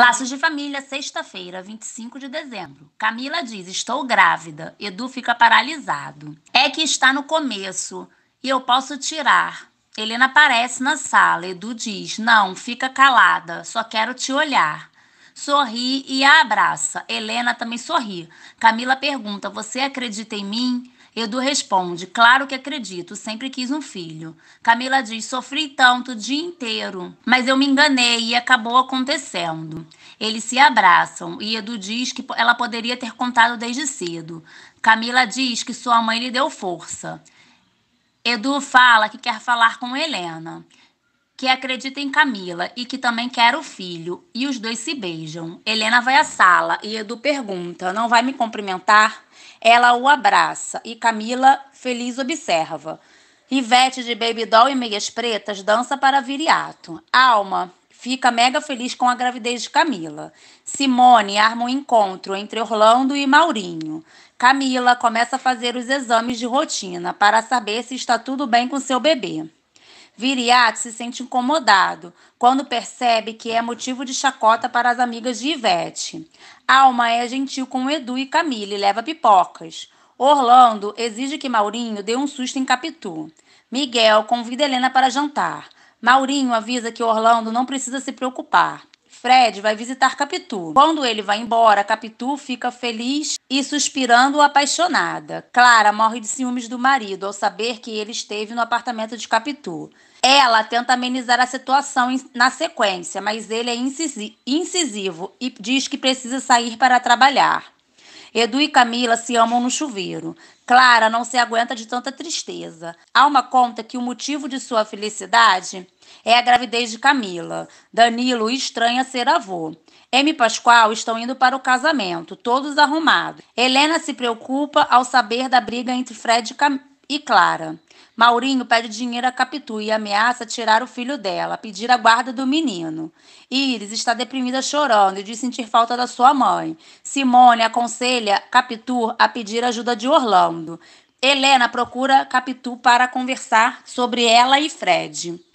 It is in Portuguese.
Laços de Família, sexta-feira, 25 de dezembro. Camila diz: Estou grávida. Edu fica paralisado. É que está no começo e eu posso tirar. Helena aparece na sala. Edu diz: Não, fica calada, só quero te olhar. Sorri e a abraça. Helena também sorri. Camila pergunta: Você acredita em mim? Edu responde: Claro que acredito, sempre quis um filho. Camila diz: Sofri tanto o dia inteiro, mas eu me enganei e acabou acontecendo. Eles se abraçam e Edu diz que ela poderia ter contado desde cedo. Camila diz que sua mãe lhe deu força. Edu fala que quer falar com Helena que acredita em Camila e que também quer o filho, e os dois se beijam. Helena vai à sala e Edu pergunta: Não vai me cumprimentar? Ela o abraça e Camila, feliz, observa. Ivete de Baby Doll e Meias Pretas dança para Viriato. Alma fica mega feliz com a gravidez de Camila. Simone arma um encontro entre Orlando e Maurinho. Camila começa a fazer os exames de rotina para saber se está tudo bem com seu bebê. Viriato se sente incomodado quando percebe que é motivo de chacota para as amigas de Ivete. Alma é gentil com Edu e Camille e leva pipocas. Orlando exige que Maurinho dê um susto em Capitu. Miguel convida Helena para jantar. Maurinho avisa que Orlando não precisa se preocupar. Fred vai visitar Capitu. Quando ele vai embora, Capitu fica feliz e suspirando apaixonada. Clara morre de ciúmes do marido ao saber que ele esteve no apartamento de Capitu. Ela tenta amenizar a situação na sequência, mas ele é incisivo e diz que precisa sair para trabalhar. Edu e Camila se amam no chuveiro. Clara não se aguenta de tanta tristeza. Alma conta que o motivo de sua felicidade é a gravidez de Camila. Danilo estranha ser avô. M. Pascoal estão indo para o casamento, todos arrumados. Helena se preocupa ao saber da briga entre Fred e Camila e Clara. Maurinho pede dinheiro a Capitu e ameaça tirar o filho dela, pedir a guarda do menino. Iris está deprimida chorando e diz sentir falta da sua mãe. Simone aconselha Capitu a pedir ajuda de Orlando. Helena procura Capitu para conversar sobre ela e Fred.